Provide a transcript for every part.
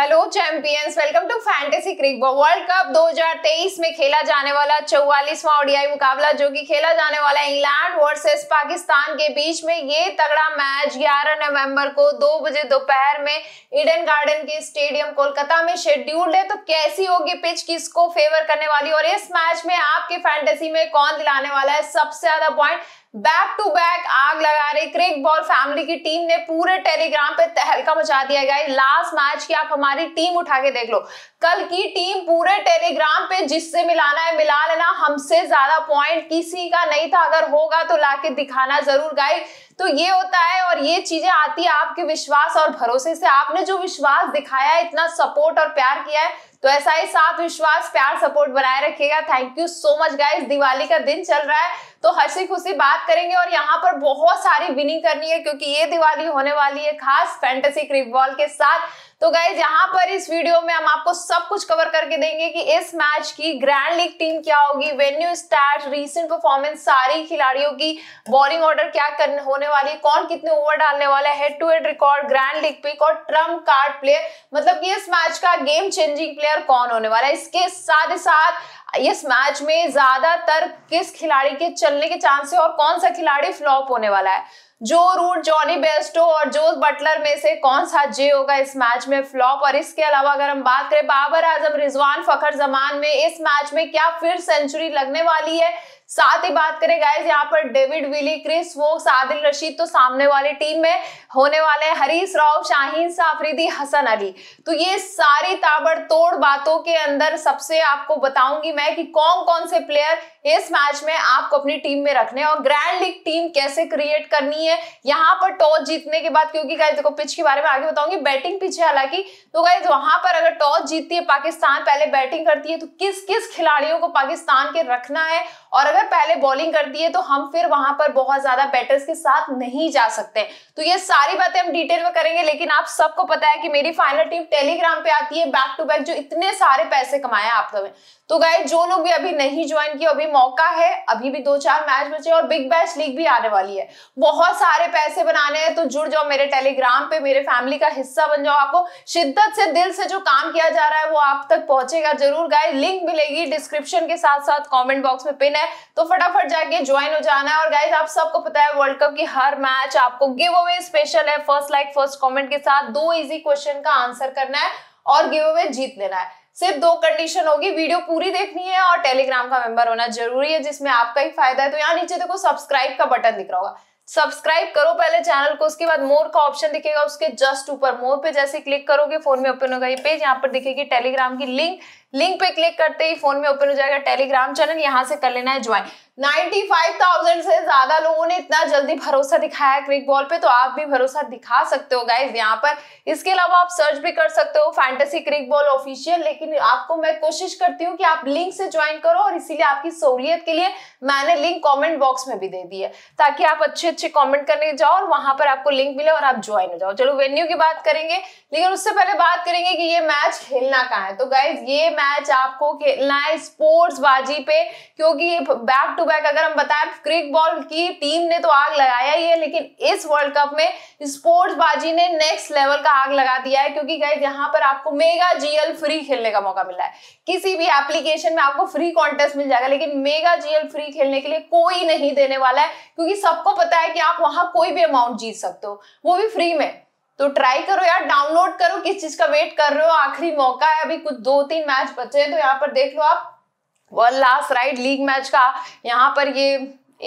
hello champions welcome to fantasy cricket world cup 2023 में खेला जाने वाला चौवालीसवा ओडीआई मुकाबला जो कि खेला जाने वाला इंग्लैंड वर्सेस पाकिस्तान के बीच में ये तगड़ा मैच 11 नवंबर को दो बजे दोपहर में इडन गार्डन के स्टेडियम कोलकाता में शेड्यूल्ड है तो कैसी होगी पिच किसको फेवर करने वाली और इस मैच में आपके फैंटेसी में कौन दिलाने वाला है सबसे ज्यादा पॉइंट बैक टू बैक आग लगा रहे क्रिक बॉल फैमिली की टीम ने पूरे टेलीग्राम पे तहलका मचा दिया गया लास्ट मैच की आप हमारी टीम उठा के देख लो कल की टीम पूरे टेलीग्राम पे जिससे मिलाना है मिला लेना हमसे ज्यादा पॉइंट किसी का नहीं था अगर होगा तो लाके दिखाना जरूर गाय तो ये होता है और ये चीजें आती है आपके विश्वास और भरोसे से आपने जो विश्वास दिखाया है इतना सपोर्ट और प्यार किया है तो ऐसा ही साथ विश्वास प्यार सपोर्ट बनाए रखिएगा thank you so much guys Diwali का दिन चल रहा है तो हंसी खुशी बात करेंगे और यहाँ पर बहुत सारी विनिंग करनी है क्योंकि ये दिवाली होने वाली है खास फैंटेसी क्रिप बॉल के साथ तो गाइज यहाँ पर इस वीडियो में हम आपको सब कुछ कवर करके देंगे कि इस मैच की ग्रैंड लीग टीम क्या होगी वेन्यू स्टार्ट रीसेंट परफॉर्मेंस सारी खिलाड़ियों की बॉलिंग ऑर्डर क्या करने होने वाली है कौन कितने ओवर डालने वाला है head to head record grand league pick और ट्रम्प कार्ड प्लेयर मतलब कि इस मैच का गेम चेंजिंग प्लेयर कौन होने वाला है इसके साथ ही साथ इस मैच में ज्यादातर किस खिलाड़ी के चलने के चांस है और कौन सा खिलाड़ी फ्लॉप होने वाला है जो रूट जॉनी बेस्टो और जो बटलर में से कौन सा जे होगा इस मैच में फ्लॉप और इसके अलावा अगर हम बात करें बाबर आजम रिजवान फखर जमान में इस मैच में क्या फिर सेंचुरी लगने वाली है साथ ही बात करें गाइज यहाँ पर David Willey Chris Woakes Adil Rashid तो सामने वाले टीम में होने वाले हरीश राव शाहीन साफरीदी हसन अली तो ये सारी ताबड़तोड़ बातों के अंदर सबसे आपको बताऊंगी मैं कि कौन कौन से प्लेयर इस मैच में आपको अपनी टीम में रखने और ग्रैंड लीग टीम कैसे क्रिएट करनी है यहाँ पर टॉस जीतने के बाद क्योंकि गाइज देखो पिच के बारे में आगे बताऊंगी बैटिंग है हालांकि तो गाइज वहां पर अगर टॉस जीतती है पाकिस्तान पहले बैटिंग करती है तो किस किस खिलाड़ियों को पाकिस्तान के रखना है और अगर अगर पहले बॉलिंग करती है तो हम फिर वहां पर बहुत ज्यादा बैटर्स के साथ नहीं जा सकते तो ये सारी बातें हम डिटेल में करेंगे लेकिन आप सबको पता है कि मेरी फाइनल टीम टेलीग्राम पे आती है बैक टू बैक जो इतने सारे पैसे कमाए आप लोगों ने तो गाय जो लोग भी अभी नहीं ज्वाइन किया अभी मौका है अभी भी दो चार मैच बचे और बिग बैच लीग भी आने वाली है बहुत सारे पैसे बनाने हैं तो जुड़ जाओ मेरे टेलीग्राम पे मेरे फैमिली का हिस्सा बन जाओ आपको शिद्दत से दिल से जो काम किया जा रहा है वो आप तक पहुंचेगा जरूर गाय लिंक मिलेगी डिस्क्रिप्शन के साथ साथ कॉमेंट बॉक्स में पिन है तो फटाफट जाके ज्वाइन हो जाना है और गाइज आप सबको पता है वर्ल्ड कप की हर मैच आपको गिव अवे स्पेशल है फर्स्ट लाइक फर्स्ट कॉमेंट के साथ दो इजी क्वेश्चन का आंसर करना है और गिव अवे जीत लेना है सिर्फ दो कंडीशन होगी वीडियो पूरी देखनी है और टेलीग्राम का मेंबर होना जरूरी है जिसमें आपका ही फायदा है तो यहाँ नीचे देखो सब्सक्राइब का बटन दिख रहा होगा सब्सक्राइब करो पहले चैनल को उसके बाद मोर का ऑप्शन दिखेगा उसके जस्ट ऊपर मोर पे जैसे क्लिक करोगे फोन में ओपन होगा ये पेज यहाँ पर दिखेगी टेलीग्राम की लिंक लिंक पे क्लिक करते ही फोन में ओपन हो जाएगा टेलीग्राम चैनल यहाँ से कर लेना है ज्वाइन 95,000 से ज्यादा लोगों ने इतना जल्दी भरोसा दिखाया क्रिक बॉल पे तो आप भी भरोसा दिखा सकते हो गाइज यहाँ पर इसके अलावा आप सर्च भी कर सकते हो फैंटेसी क्रिक बॉल ऑफिशियल लेकिन आपको मैं कोशिश करती हूँ कि आप लिंक से ज्वाइन करो और इसीलिए आपकी सहूलियत के लिए मैंने लिंक कॉमेंट बॉक्स में भी दे दी है ताकि आप अच्छे अच्छे कॉमेंट करने जाओ और वहां पर आपको लिंक मिले और आप ज्वाइन हो जाओ चलो वेन्यू की बात करेंगे लेकिन उससे पहले बात करेंगे कि ये मैच खेलना कहाँ है तो गाइज ये मैच आपको खेलना है स्पोर्ट्स बाजी पे क्योंकि ये बैक टू बैक अगर हम बताएं क्रिक बॉल की टीम ने तो आग लगाया ही है लेकिन इस वर्ल्ड कप में स्पोर्ट्स बाजी ने नेक्स्ट लेवल का आग लगा दिया है क्योंकि गए यहाँ पर आपको मेगा जीएल फ्री खेलने का मौका मिला है किसी भी एप्लीकेशन में आपको फ्री कॉन्टेस्ट मिल जाएगा लेकिन मेगा जीएल फ्री खेलने के लिए कोई नहीं देने वाला है क्योंकि सबको पता है कि आप वहां कोई भी अमाउंट जीत सकते हो वो भी फ्री में तो ट्राई करो यार डाउनलोड करो किस चीज का वेट कर रहे हो आखिरी मौका है अभी कुछ दो तीन मैच बचे हैं तो यहाँ पर देख लो आप वर्ल्ड लास्ट राइड लीग मैच का यहाँ पर ये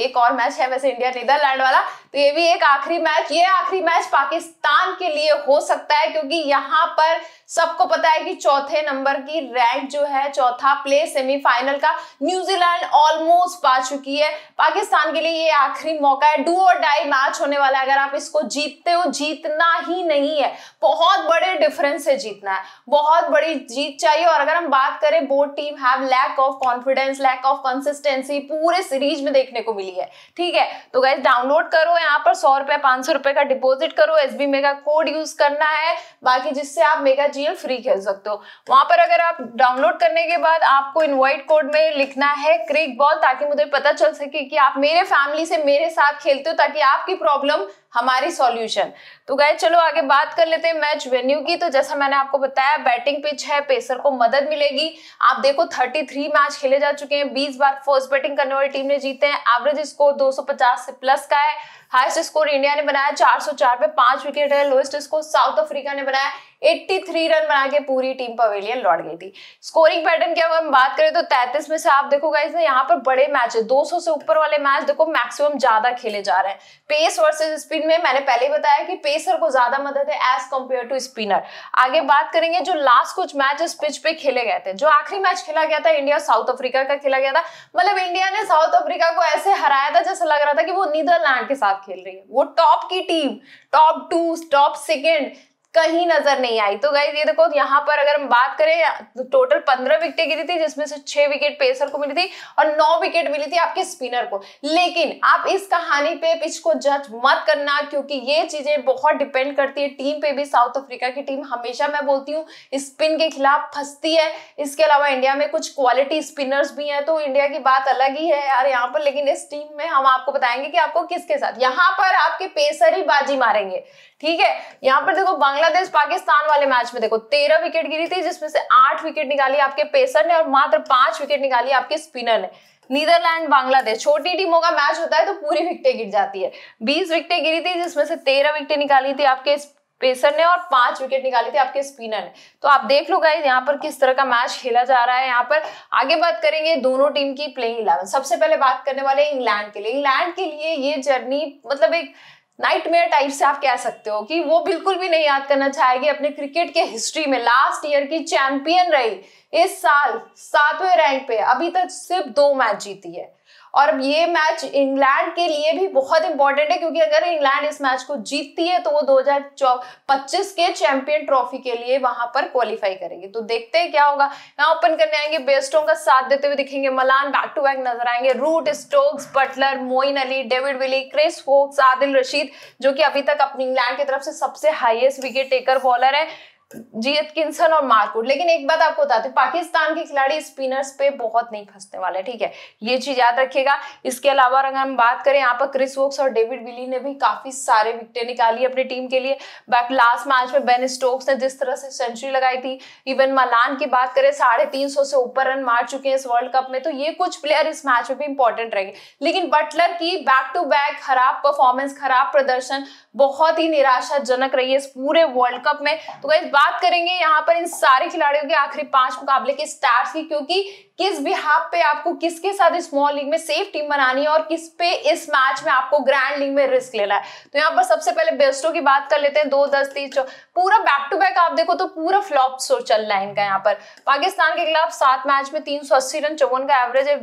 एक और मैच है वैसे इंडिया नीदरलैंड वाला तो ये भी एक आखिरी मैच ये आखिरी मैच पाकिस्तान के लिए हो सकता है क्योंकि यहाँ पर सबको पता है कि चौथे नंबर की रैंक जो है चौथा प्ले सेमीफाइनल का न्यूजीलैंड ऑलमोस्ट पा चुकी है पाकिस्तान के लिए ये आखिरी मौका है डू और डाई मैच होने वाला है अगर आप इसको जीतते हो जीतना ही नहीं है बहुत बड़े डिफरेंस से जीतना है बहुत बड़ी जीत चाहिए और अगर हम बात करें board team have lack of confidence lack of consistency पूरे सीरीज में देखने को मिली मिली है ठीक है तो गाइज डाउनलोड करो यहाँ पर सौ रुपए पांच सौ रुपए का डिपॉजिट करो S B mega code use करना है बाकी जिससे आप मेगा जीएल फ्री खेल सकते हो वहां पर अगर आप डाउनलोड करने के बाद आपको इन्वाइट कोड में लिखना है क्रिक बॉल ताकि मुझे पता चल सके कि आप मेरे फैमिली से मेरे साथ खेलते हो ताकि आपकी प्रॉब्लम हमारी सॉल्यूशन तो गए चलो आगे बात कर लेते हैं मैच वेन्यू की तो जैसा मैंने आपको बताया बैटिंग पिच है पेसर को मदद मिलेगी आप देखो 33 मैच खेले जा चुके हैं 20 बार फर्स्ट बैटिंग करने वाली टीम ने जीते हैं एवरेज एवरेज स्कोर 250 से प्लस का है हाइस्ट स्कोर इंडिया ने बनाया 404 पे पांच विकेट है लोएस्ट स्कोर साउथ अफ्रीका ने बनाया 83 रन बना के पूरी टीम पवेलियन लौट गई थी स्कोरिंग पैटर्न की अगर हम बात करें तो 33 में से आप देखोगा इसने यहाँ पर बड़े मैच है 200 से ऊपर वाले मैच देखो मैक्सिमम ज्यादा खेले जा रहे हैं पेस वर्सेस स्पिन में मैंने पहले ही बताया कि पेसर को ज्यादा मदद है एज कम्पेयर टू स्पिनर आगे बात करेंगे जो लास्ट कुछ मैच इस पिच पे खेले गए थे जो आखिरी मैच खेला गया था इंडिया साउथ अफ्रीका का खेला गया था मतलब इंडिया ने साउथ अफ्रीका को ऐसे हराया था जैसे लग रहा था कि वो नीदरलैंड के साथ खेल रही है वो टॉप की team top two top second कहीं नजर नहीं आई तो गाइज ये देखो यहाँ पर अगर हम बात करें टोटल पंद्रह विकेटें गिरी थी जिसमें से छह विकेट पेसर को मिली थी और नौ विकेट मिली थी आपके स्पिनर को लेकिन आप इस कहानी पे पिच को जज मत करना क्योंकि ये चीजें बहुत डिपेंड करती है टीम पे भी साउथ अफ्रीका की टीम हमेशा मैं बोलती हूँ स्पिन के खिलाफ फंसती है इसके अलावा इंडिया में कुछ क्वालिटी स्पिनर्स भी हैं तो इंडिया की बात अलग ही है यार यहाँ पर लेकिन इस टीम में हम आपको बताएंगे कि आपको किसके साथ यहाँ पर आपके पेसर ही बाजी मारेंगे ठीक है यहाँ पर देखो बांग्ला बांग्लादेश पाकिस्तान वाले मैच में देखो तेरह विकेट गिरी थी जिसमें से आठ विकेट निकाली आपके पेसर ने और मात्र पांच विकेट निकाली आपके स्पिनर ने नीदरलैंड बांग्लादेश छोटी टीमों का मैच होता है तो पूरी विकटें गिर जाती है बीस विकटें गिरी थी जिसमें से तेरह विकटें निकाली थी आपके पेसर ने और पांच विकेट निकाली थी आपके स्पिनर ने तो आप देख लो गाइज यहाँ पर किस तरह का मैच खेला जा रहा है यहाँ पर आगे बात करेंगे दोनों टीम की प्लेइंग इलेवन सबसे पहले बात करने वाले इंग्लैंड के लिए इंग्लैंड के लिए ये जर्नी मतलब एक नाइटमेयर टाइप से आप कह सकते हो कि वो बिल्कुल भी नहीं याद करना चाहेगी अपने क्रिकेट के हिस्ट्री में लास्ट ईयर की चैंपियन रही इस साल सातवें रैंक पे अभी तक सिर्फ दो मैच जीती है और ये मैच इंग्लैंड के लिए भी बहुत इंपॉर्टेंट है क्योंकि अगर इंग्लैंड इस मैच को जीतती है तो वो दो के चैंपियन ट्रॉफी के लिए वहां पर क्वालिफाई करेगी तो देखते हैं क्या होगा यहाँ ओपन करने आएंगे बेस्टों का साथ देते हुए दिखेंगे मलान बैक टू बैक नजर आएंगे Root Stokes Buttler Moeen Ali David Willey Chris Foakes Adil Rashid जो कि अभी तक अपनी इंग्लैंड की तरफ से सबसे हाईएस्ट विकेट टेकर बॉलर है जी एटकिंसन और मार्कुड लेकिन एक बात आपको बताती हूँ पाकिस्तान के खिलाड़ी स्पिनर्स पे बहुत नहीं फंसने वाले ठीक है ये चीज याद रखिएगा इसके अलावा अगर हम बात करें यहाँ पर क्रिस वोक्स और डेविड विली ने भी काफी सारे विकटें निकाली अपनी टीम के लिए बैक लास्ट मैच में बेन स्टोक्स ने जिस तरह से सेंचुरी लगाई थी इवन मलान की बात करें साढ़े तीन सौ से ऊपर रन मार चुके हैं इस वर्ल्ड कप में तो ये कुछ प्लेयर इस मैच में भी इंपॉर्टेंट रहेंगे लेकिन बटलर की बैक टू बैक खराब परफॉर्मेंस खराब प्रदर्शन बहुत ही निराशाजनक रही है इस पूरे वर्ल्ड कप में तो इस बात बात करेंगे यहाँ पर इन सारे खिलाड़ियों के आखिरी पांच मुकाबले के स्टार्स की क्योंकि किस भी हाफ पे आपको किसके साथ स्मॉल लीग में सेफ टीम बनानी है और किस पे इस मैच में आपको ग्रैंड लीग में रिस्क लेना है तो यहाँ पर सबसे पहले बेस्टो की बात कर लेते हैं दो दस तीस पूरा बैक टू बैक आप देखो तो पूरा फ्लॉप शो चल रहा है इनका यहाँ पर पाकिस्तान के खिलाफ सात मैच में तीन सौ अस्सी रन चौवन का एवरेज है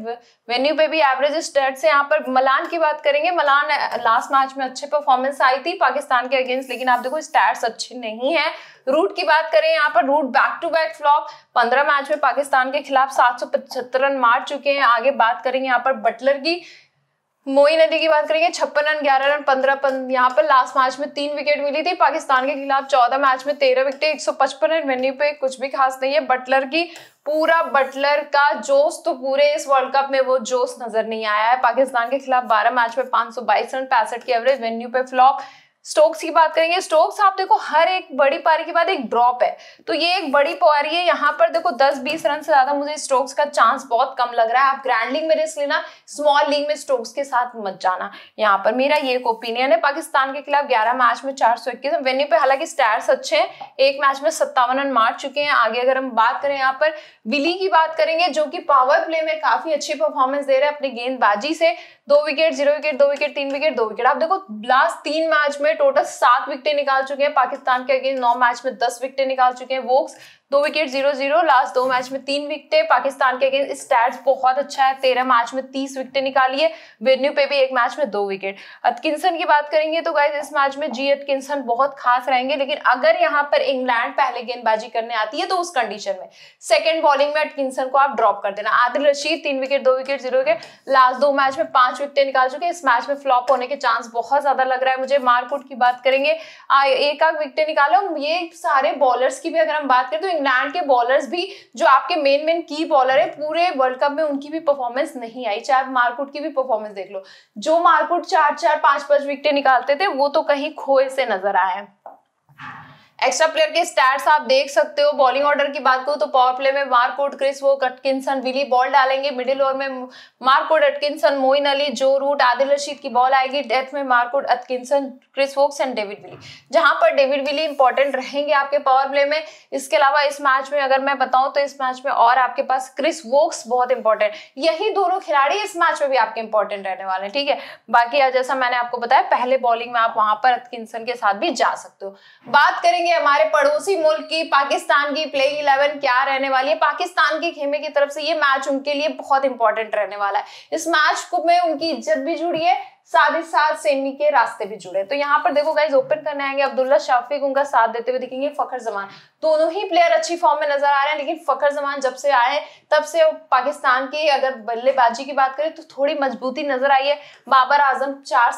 वेन्यू पे भी एवरेज स्टेट है यहाँ पर मलान की बात करेंगे मलान लास्ट मैच में अच्छे परफॉर्मेंस आई थी पाकिस्तान के अगेंस्ट लेकिन आप देखो स्टैट्स अच्छे नहीं है रूट की बात करें यहाँ पर Root back to back flop पंद्रह मैच में पाकिस्तान के खिलाफ सात सौ पचहत्तर रन मार चुके हैं आगे बात करेंगे यहाँ पर बटलर की मोइन अली की बात करेंगे छप्पन रन ग्यारह रन पंद्रह यहाँ पर लास्ट मैच में तीन विकेट मिली थी पाकिस्तान के खिलाफ चौदह मैच में तेरह विकेट एक सौ पचपन रन वेन्यू पे कुछ भी खास नहीं है बटलर की पूरा बटलर का जोश तो पूरे इस वर्ल्ड कप में वो जोश नजर नहीं आया है पाकिस्तान के खिलाफ बारह मैच में पांच सौ बाईस रन पैंसठ की एवरेज वेन्यू पे फ्लॉप स्टोक्स की बात करेंगे स्टोक्स आप देखो हर एक बड़ी पारी के बाद एक ड्रॉप है तो ये एक बड़ी पारी है यहाँ पर देखो 10-20 रन से ज्यादा मुझे स्टोक्स का चांस बहुत कम लग रहा है आप ग्रैंड लीग में रिस्क लेना स्मॉल लीग में स्टोक्स के साथ मत जाना यहाँ पर मेरा ये एक ओपिनियन है पाकिस्तान के खिलाफ ग्यारह मैच में चार सौ इक्कीस वेन्यू पे हालांकि स्टार्स अच्छे हैं एक मैच में सत्तावन रन मार चुके हैं आगे अगर हम बात करें यहाँ पर विली की बात करेंगे जो कि पावर प्ले में काफी अच्छी परफॉर्मेंस दे रहे हैं अपनी गेंदबाजी से दो विकेट जीरो विकेट दो विकेट तीन विकेट दो विकेट आप देखो लास्ट तीन मैच में टोटल सात विकेटें निकाल चुके हैं पाकिस्तान के अगेंस्ट नौ मैच में दस विकेटें निकाल चुके हैं वोक्स दो विकेट जीरो जीरो लास्ट दो मैच में तीन विकेटें पाकिस्तान के अगेंस्ट स्टैट्स बहुत अच्छा है तेरह मैच में तीस विकेटें निकाली है वेन्यू पे भी एक मैच में दो विकेट अतकिंसन की बात करेंगे तो गाइज इस मैच में जी अतकिंसन बहुत खास रहेंगे लेकिन अगर यहाँ पर इंग्लैंड पहले गेंदबाजी करने आती है तो उस कंडीशन में सेकेंड बॉलिंग में अटकिंसन को आप ड्रॉप कर देना आदिल रशीद तीन विकेट दो विकेट जीरो विकेट लास्ट दो मैच में पांच पांच विकटें निकाल चुके हैं इस मैच में फ्लॉप होने के चांस बहुत ज्यादा लग रहा है मुझे मारकूट की बात करेंगे एक आग विकटें निकालो ये सारे बॉलर्स की भी अगर हम बात करें तो इंग्लैंड के बॉलर्स भी जो आपके मेन मेन की बॉलर है पूरे वर्ल्ड कप में उनकी भी परफॉर्मेंस नहीं आई चाहे आप मारकूट की भी परफॉर्मेंस देख लो जो मारकूट चार चार पांच पांच विकटें निकालते थे वो तो कहीं खोए से नजर आए एक्स्ट्रा प्लेयर के स्टैट्स आप देख सकते हो बॉलिंग ऑर्डर की बात करो तो पावर प्ले में मार्कोड क्रिस वो कटकिनसन विली बॉल डालेंगे मिडिल ओवर में मार्कोड अटकिनसन मोइन अली जो रूट आदिल रशीद की बॉल आएगी डेथ में Mark Wood Atkinson Chris Woakes and David Willey जहां पर डेविड विली इंपॉर्टेंट रहेंगे आपके पावर प्ले में इसके अलावा इस मैच में अगर मैं बताऊं तो इस मैच में और आपके पास क्रिस वोक्स बहुत इंपॉर्टेंट यही दोनों खिलाड़ी इस मैच में भी आपके इंपॉर्टेंट रहने वाले हैं ठीक है बाकी जैसा मैंने आपको बताया पहले बॉलिंग में आप वहां पर अटकिनसन के साथ भी जा सकते हो बात करेंगे हमारे पड़ोसी मुल्क की पाकिस्तान की प्लेइंग इलेवन क्या रहने वाली है पाकिस्तान के खेमे की तरफ से ये मैच उनके लिए बहुत इंपॉर्टेंट रहने वाला है इस मैच को में उनकी इज्जत भी जुड़ी है साथ ही साथ सेमी के रास्ते भी जुड़े तो यहाँ पर देखो गाइज ओपन करने आएंगे अब्दुल्ला शाफिक उनका साथ देते हुए दिखेंगे फखर जमान दोनों ही प्लेयर अच्छी फॉर्म में नजर आ रहे हैं लेकिन फखर जमान जब से आए तब से पाकिस्तान की अगर बल्लेबाजी की बात करें तो थोड़ी मजबूती नजर आई है बाबर आजम चार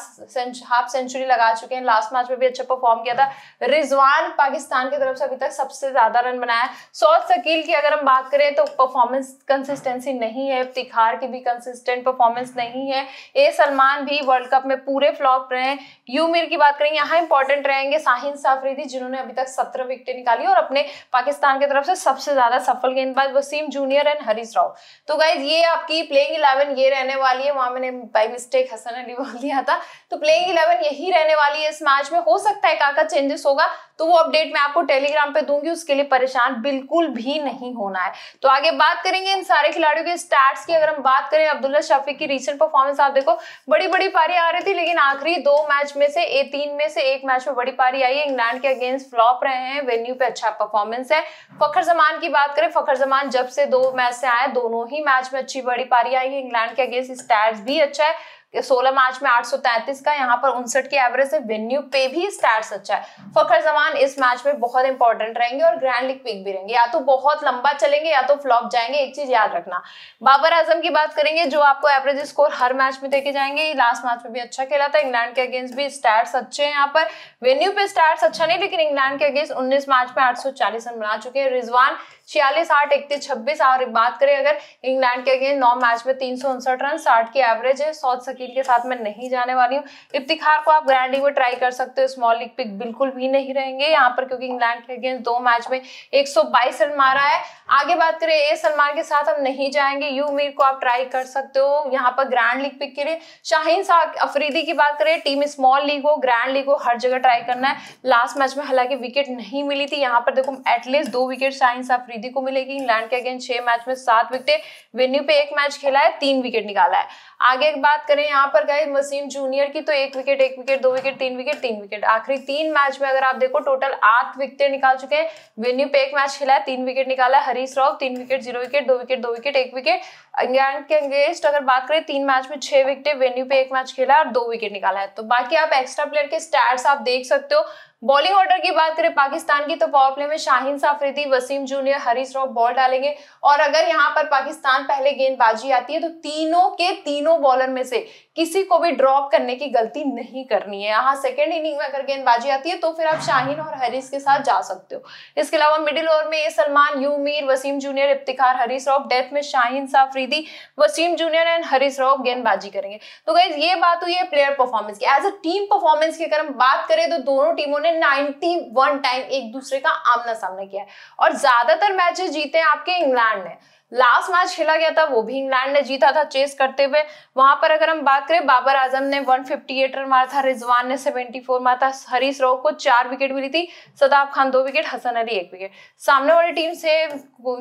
हाफ सेंचुरी लगा चुके हैं लास्ट मैच में भी अच्छा परफॉर्म किया था रिजवान पाकिस्तान की तरफ से अभी तक सबसे ज्यादा रन बनाया सौ शकील की अगर हम बात करें तो परफॉर्मेंस कंसिस्टेंसी नहीं है इफ्तिखार की भी कंसिस्टेंट परफॉर्मेंस नहीं है ए सलमान भी वर्ल्ड वर्ल्ड कप में पूरे फ्लॉप रहे यू मीर की बात करें यहाँ इंपॉर्टेंट रहेंगे साहिन साफरीदी जिन्होंने अभी तक सत्रह विकेटें निकाली और अपने पाकिस्तान की तरफ से सबसे ज्यादा सफल गेंदबाज वसीम जूनियर एंड हरीश राव तो गाइज ये आपकी प्लेइंग इलेवन ये रहने वाली है वहां मैंने बाई मिस्टेक हसन अली बोल दिया था तो प्लेइंग इलेवन यही रहने वाली है इस मैच में हो सकता है काका चेंजेस होगा तो वो अपडेट मैं आपको टेलीग्राम पे दूंगी उसके लिए परेशान बिल्कुल भी नहीं होना है तो आगे बात करेंगे इन सारे खिलाड़ियों के स्टैट्स की अगर हम बात करें अब्दुल्ला शफी की रिसेंट परफॉर्मेंस आप देखो बड़ी बड़ी पारी पारी आ रही थी लेकिन आखिरी दो मैच में से ए तीन में से एक मैच में बड़ी पारी आई है इंग्लैंड के अगेंस्ट फ्लॉप रहे हैं वेन्यू पे अच्छा परफॉर्मेंस है फखर जमान की बात करें फखर जमान जब से दो मैच से आए दोनों ही मैच में अच्छी बड़ी पारी आई है इंग्लैंड के अगेंस्ट स्टैट्स भी अच्छा है सोलह मार्च में 833 का यहाँ पर उनसठ की एवरेज है वेन्यू पे भी स्टैट्स अच्छा है फखर जमान इस मैच में बहुत इंपॉर्टेंट रहेंगे और ग्रैंड लीग पिक भी रहेंगे या तो बहुत लंबा चलेंगे या तो फ्लॉप जाएंगे एक चीज याद रखना बाबर आजम की बात करेंगे जो आपको एवरेज स्कोर हर मैच में देखे जाएंगे लास्ट मैच में भी अच्छा खेला था इंग्लैंड के अगेंस्ट भी स्टैट्स अच्छे हैं यहाँ पर वेन्यू पे स्टैट्स अच्छा नहीं लेकिन इंग्लैंड के अगेंस्ट उन्नीस मार्च में आठ रन बना चुके हैं रिजवान छियालीस आठ इकतीस छब्बीस और बात करें अगर इंग्लैंड के अगेंस्ट नौ मैच में तीन सौ उनसठ रन साठ की एवरेज है सौद सकील के साथ मैं नहीं जाने वाली हूँ इफ्तिखार को आप ग्रैंड लीग में ट्राई कर सकते हो स्मॉल लीग पिक बिल्कुल भी नहीं रहेंगे यहाँ पर क्योंकि इंग्लैंड के अगेंस्ट दो मैच में एक रन मारा है आगे बात करें ए सलमान के साथ हम नहीं जाएंगे यू मीर को आप ट्राई कर सकते हो यहाँ पर ग्रैंड लीग पिक के लिए शाहीन शाह अफरीदी की बात करें टीम स्मॉल लीग हो ग्रैंड लीग हो हर जगह ट्राई करना है लास्ट मैच में हालांकि विकेट नहीं मिली थी यहाँ पर देखो एटलीस्ट दो विकेट शाहीन शाह प्रीति को मिलेगी इंग्लैंड के अगेंस्ट छह मैच में सात विकेटें वेन्यू पे एक मैच खेला है तीन विकेट निकाला है आगे एक बात करें यहाँ पर गए वसीम जूनियर की तो एक विकेट एक विकेट दो विकेट तीन विकेट तीन विकेट आखिरी तीन मैच में अगर आप देखो टोटल आठ विकेटें निकाल चुके हैं वेन्यू पे एक मैच खेला है तीन विकेट निकाला है हरीश राव तीन विकेट जीरो विकेट दो विकेट दो विकेट एक विकेट इंग्लैंड के अगेंस्ट अगर बात करें तीन मैच में छह विकेटें वेन्यू पे एक मैच खेला है और दो विकेट निकाला है तो बाकी आप एक्स्ट्रा प्लेयर के स्टैट्स आप देख सकते हो बॉलिंग ऑर्डर की बात करें पाकिस्तान की तो पावर प्ले में शाहिन साफरीदी वसीम जूनियर हरीश रॉफ बॉल डालेंगे और अगर यहाँ पर पाकिस्तान पहले गेंदबाजी आती है तो तीनों के तीनों बॉलर में से किसी को भी ड्रॉप करने की गलती नहीं करनी है यहाँ सेकेंड इनिंग में अगर गेंदबाजी आती है तो फिर आप शाहीन और हरीश के साथ जा सकते हो इसके अलावा मिडिल ओवर में सलमान यू मीर वसीम जूनियर इफ्तिखार हरीश रॉफ डेथ में शाहीन साफरीदी वसीम जूनियर एंड हरीश रॉफ गेंदबाजी करेंगे तो गाइज ये बात हुई है प्लेयर परफॉर्मेंस की एज अ टीम परफॉर्मेंस की अगर हम बात करें तो दोनों टीमों ने 91 टाइम एक दूसरे का आमना सामना किया है और ज्यादातर मैचेस जीते हैं आपके इंग्लैंड ने लास्ट मैच खेला गया था वो भी इंग्लैंड ने जीता था चेस करते हुए वहां पर अगर हम बात करें बाबर आजम ने 158 रन मारा था रिजवान ने 74 मारा था हरीश राव को चार विकेट मिली थी सदाब खान दो विकेट हसन अली एक विकेट सामने वाली टीम से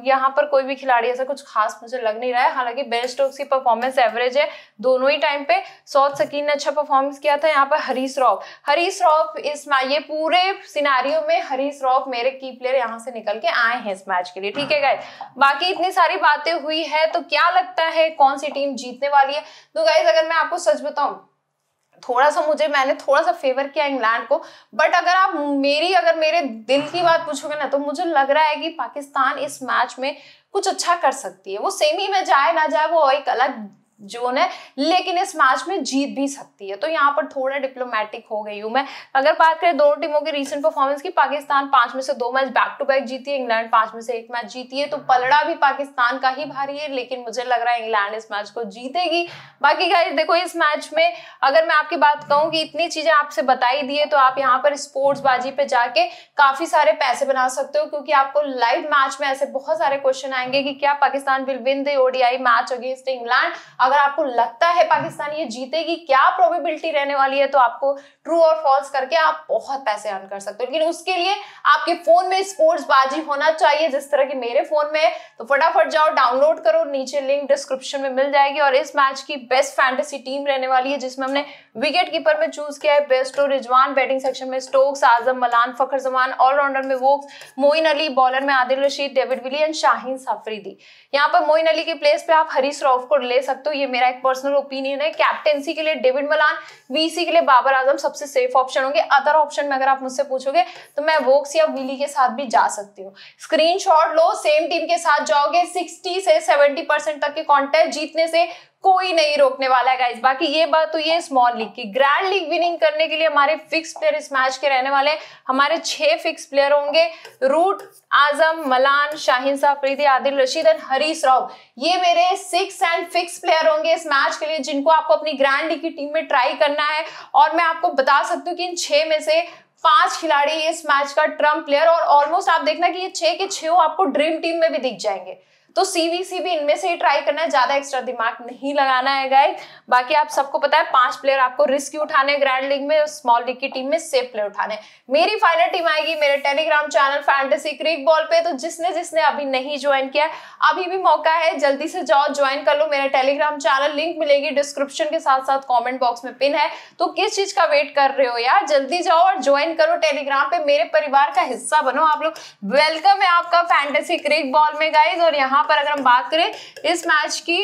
यहाँ पर कोई भी खिलाड़ी ऐसा कुछ खास मुझे लग नहीं रहा है हालांकि बेस्ट ऑफ की परफॉर्मेंस एवरेज है दोनों ही टाइम पे सौद सकीन ने अच्छा परफॉर्मेंस किया था यहाँ पर हरीश राव हरीश राव इस ये पूरे सिनारियों में हरीश राव मेरे की प्लेयर यहाँ से निकल के आए हैं इस मैच के लिए ठीक है गाय बाकी इतनी सारी बातें हुई है तो क्या लगता है कौन सी टीम जीतने वाली है तो गाइज अगर मैं आपको सच बताऊं थोड़ा सा मुझे मैंने थोड़ा सा फेवर किया इंग्लैंड को बट अगर आप मेरी अगर मेरे दिल की बात पूछोगे ना तो मुझे लग रहा है कि पाकिस्तान इस मैच में कुछ अच्छा कर सकती है वो सेमी में जाए ना जाए वो एक अलग जून है लेकिन इस मैच में जीत भी सकती है तो यहाँ पर थोड़ा डिप्लोमेटिक हो गई हूँ मैं अगर बात करें दोनों टीमों की रीसेंट परफॉर्मेंस की पाकिस्तान पांच में से दो मैच बैक टू बैक जीती है इंग्लैंड पांच में से एक मैच जीती है तो पलड़ा भी पाकिस्तान का ही भारी है लेकिन मुझे लग रहा है इंग्लैंड इस मैच को जीतेगी बाकी गाइस देखो इस मैच में अगर मैं आपकी बात कहूँ कि इतनी चीजें आपसे बताई दी है तो आप यहाँ पर स्पोर्ट्स बाजी पे जाके काफी सारे पैसे बना सकते हो क्योंकि आपको लाइव मैच में ऐसे बहुत सारे क्वेश्चन आएंगे कि क्या Pakistan will win the ODI match against England अगर आपको लगता है पाकिस्तान ये जीतेगी क्या प्रोबेबिलिटी रहने वाली है तो आपको ट्रू और फॉल्स करके आप बहुत पैसे अर्न कर सकते हो लेकिन उसके लिए आपके फोन में स्पोर्ट्स बाजी होना चाहिए जिस तरह की मेरे फोन में तो फटाफट जाओ डाउनलोड करो नीचे लिंक डिस्क्रिप्शन में मिल जाएगी और इस मैच की बेस्ट फैंटेसी टीम रहने वाली है जिसमें हमने विकेट कीपर में चूज किया है बेस्टो रिजवान बैटिंग सेक्शन में Stokes Azam Malan Fakhar Zaman all rounder में वोक्स मोइन अली बॉलर में Adil Rashid David Willey and Shaheen Afridi यहाँ पर मोइन अली के प्लेस पे आप हरीश रॉफ को ले सकते हो ये मेरा एक पर्सनल ओपिनियन है कैप्टेंसी के लिए डेविड मलान वीसी के लिए बाबर आजम सबसे सेफ ऑप्शन होंगे अदर ऑप्शन में अगर आप मुझसे पूछोगे तो मैं वोक्स या विली के साथ भी जा सकती हूँ स्क्रीन लो सेम टीम के साथ जाओगे सिक्सटी से सेवेंटी तक के कॉन्टेस्ट जीतने से कोई नहीं रोकने वाला है गाइस बाकी ये बात तो ये स्मॉल लीग की ग्रैंड लीग विनिंग करने के लिए हमारे फिक्स प्लेयर इस मैच के रहने वाले हमारे छह फिक्स प्लेयर होंगे रूट आजम मलान शाहिन साहब प्रीति आदिल रशीद एंड हरीश राव ये मेरे सिक्स एंड फिक्स प्लेयर होंगे इस मैच के लिए जिनको आपको अपनी ग्रैंड लीग की टीम में ट्राई करना है और मैं आपको बता सकती हूँ कि इन छह में से पांच खिलाड़ी इस मैच का ट्रम्प प्लेयर और ऑलमोस्ट आप देखना कि ये छह के छे आपको ड्रीम टीम में भी दिख जाएंगे तो सीवीसी भी इनमें से ही ट्राई करना है ज्यादा एक्स्ट्रा दिमाग नहीं लगाना है गाइज बाकी आप सबको पता है पांच प्लेयर आपको रिस्क उठाने ग्रैंड लीग में स्मॉल लीग की टीम में सेफ प्लेयर उठाने मेरी फाइनल टीम आएगी मेरे Telegram channel fantasy cric ball पे तो जिसने जिसने अभी नहीं ज्वाइन किया अभी भी मौका है जल्दी से जाओ ज्वाइन कर लो मेरा टेलीग्राम चैनल लिंक मिलेगी डिस्क्रिप्शन के साथ साथ कॉमेंट बॉक्स में पिन है तो किस चीज का वेट कर रहे हो यार जल्दी जाओ और ज्वाइन करो टेलीग्राम पे मेरे परिवार का हिस्सा बनो आप लोग वेलकम है आपका फैंटेसी क्रिक बॉल में गाइज और यहाँ यहाँ पर अगर हम बात करें इस मैच की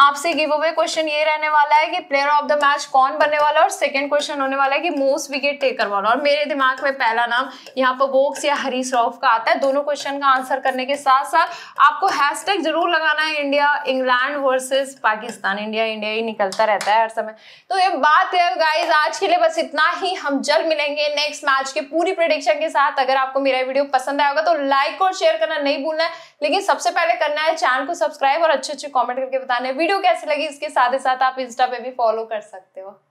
आपसे गिव अवे क्वेश्चन ये रहने वाला है कि प्लेयर ऑफ द मैच कौन बनने वाला है और सेकंड क्वेश्चन होने वाला है कि मोस्ट विकेट टेकर वाला और मेरे दिमाग में पहला नाम यहाँ पर वोक्स या हरी श्रॉफ का आता है दोनों क्वेश्चन का आंसर करने के साथ साथ आपको हैशटैग जरूर लगाना है India England versus Pakistan India India ही निकलता रहता है हर समय तो ये बात है गाइज आज के लिए बस इतना ही हम जल्द मिलेंगे नेक्स्ट मैच के पूरी प्रोडिक्शन के साथ अगर आपको मेरा वीडियो पसंद आएगा तो लाइक और शेयर करना नहीं भूलना है लेकिन सबसे पहले करना है चैनल को सब्सक्राइब और अच्छे अच्छे कॉमेंट करके बताने वीडियो कैसी लगी इसके साथ ही साथ आप इंस्टा पे भी फॉलो कर सकते हो